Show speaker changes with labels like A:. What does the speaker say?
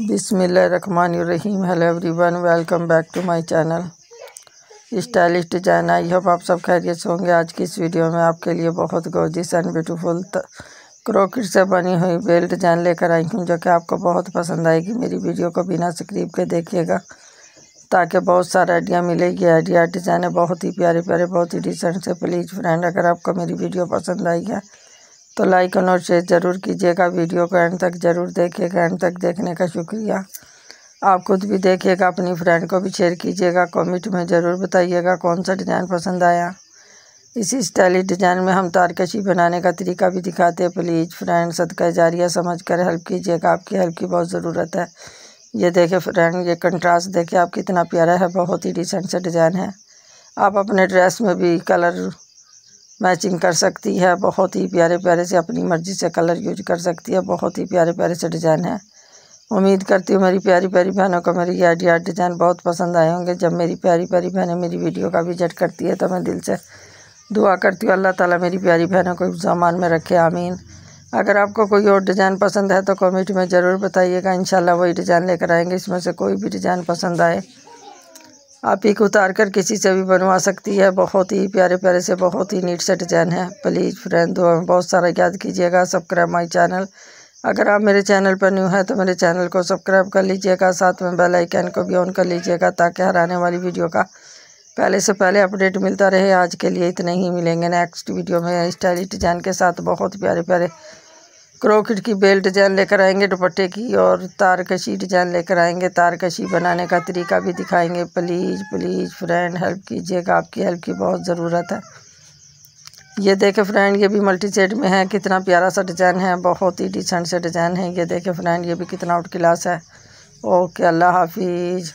A: बिसमीम hello everyone welcome back to my channel stylish design I hope आप सब खैरियत से होंगे आज की इस वीडियो में आपके लिए बहुत गोजिस एंड ब्यूटीफुल क्रोकेट से बनी हुई बेल डिजाइन लेकर आई हूँ जो कि आपको बहुत पसंद आएगी मेरी वीडियो को बिना स्क्रीप के देखिएगा ताकि बहुत सारे आइडिया मिलेगी आइडिया डिज़ाइन बहुत ही प्यारे प्यारे बहुत ही डिसेंट से प्लीज़ फ्रेंड अगर आपको मेरी वीडियो पसंद आई है तो लाइक और शेयर ज़रूर कीजिएगा वीडियो को एंड तक ज़रूर देखिएगा एंड तक देखने का शुक्रिया आप खुद भी देखिएगा अपनी फ्रेंड को भी शेयर कीजिएगा कमेंट में ज़रूर बताइएगा कौन सा डिज़ाइन पसंद आया इसी स्टाइलिश डिज़ाइन में हम तारकशी बनाने का तरीका भी दिखाते हैं प्लीज़ फ्रेंड सदका जारिया समझ कर हेल्प कीजिएगा आपकी हेल्प की बहुत ज़रूरत है ये देखें फ्रेंड ये कंट्रास्ट देखे आप कितना प्यारा है बहुत ही डिसेंट सा डिज़ाइन है आप अपने ड्रेस में भी कलर मैचिंग कर सकती है बहुत ही प्यारे प्यारे से अपनी मर्ज़ी से कलर यूज कर सकती है बहुत ही प्यारे प्यारे से डिज़ाइन है उम्मीद करती हूँ मेरी प्यारी प्यारी बहनों को मेरी ये आइडिया डिज़ाइन बहुत पसंद आए होंगे जब मेरी प्यारी प्यारी बहनें मेरी वीडियो का विजिट करती है तो मैं दिल से दुआ करती हूँ अल्लाह ताला मेरी प्यारी बहनों को सामान में रखे आमीन अगर आपको कोई और डिज़ाइन पसंद है तो कमेंट में ज़रूर बताइएगा इन वही डिज़ाइन लेकर आएंगे इसमें से कोई भी डिज़ाइन पसंद आए आप एक उतार कर किसी से भी बनवा सकती है बहुत ही प्यारे प्यारे से बहुत ही नीट से डिज़ाइन है प्लीज़ फ्रेंड दो बहुत सारा याद कीजिएगा सब्सक्राइब माई चैनल अगर आप मेरे चैनल पर न्यू हैं तो मेरे चैनल को सब्सक्राइब कर लीजिएगा साथ में बेल आइकन को भी ऑन कर लीजिएगा ताकि हर आने वाली वीडियो का पहले से पहले अपडेट मिलता रहे आज के लिए इतने ही मिलेंगे नेक्स्ट वीडियो में स्टाइलिश डिजाइन के साथ बहुत प्यारे प्यारे क्रोकिट की बेल्ट डिज़ाइन लेकर आएंगे दुपट्टे की और तारकशी डिज़ाइन लेकर आएंगे तारकशी बनाने का तरीका भी दिखाएंगे प्लीज़ प्लीज़ फ्रेंड हेल्प कीजिएगा आपकी हेल्प की बहुत ज़रूरत है ये देखें फ्रेंड ये भी मल्टी सेट में है कितना प्यारा सा डिज़ाइन है बहुत ही डिसेंट सा डिज़ाइन है ये देखें फ्रेंड ये भी कितना आउट क्लास है ओके अल्लाह हाफिज़